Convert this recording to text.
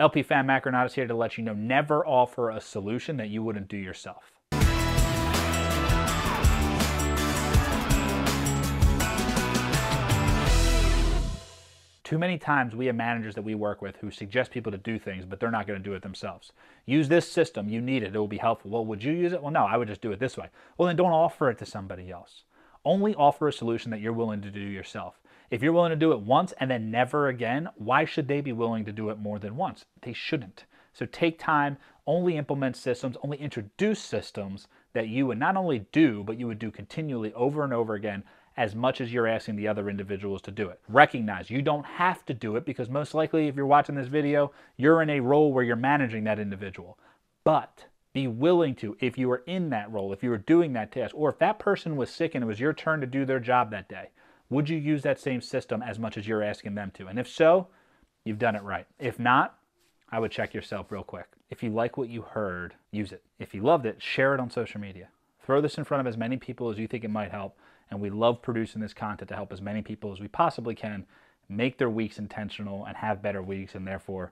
LP Fan Macronaut is here to let you know never offer a solution that you wouldn't do yourself. Too many times we have managers that we work with who suggest people to do things, but they're not going to do it themselves. Use this system, you need it, it will be helpful. Well, would you use it? Well, no, I would just do it this way. Well, then don't offer it to somebody else. Only offer a solution that you're willing to do yourself. If you're willing to do it once and then never again, why should they be willing to do it more than once? They shouldn't. So take time, only implement systems, only introduce systems that you would not only do, but you would do continually over and over again as much as you're asking the other individuals to do it. Recognize you don't have to do it because most likely if you're watching this video, you're in a role where you're managing that individual. But be willing to, if you are in that role, if you are doing that task, or if that person was sick and it was your turn to do their job that day, would you use that same system as much as you're asking them to? And if so, you've done it right. If not, I would check yourself real quick. If you like what you heard, use it. If you loved it, share it on social media. Throw this in front of as many people as you think it might help. And we love producing this content to help as many people as we possibly can make their weeks intentional and have better weeks and therefore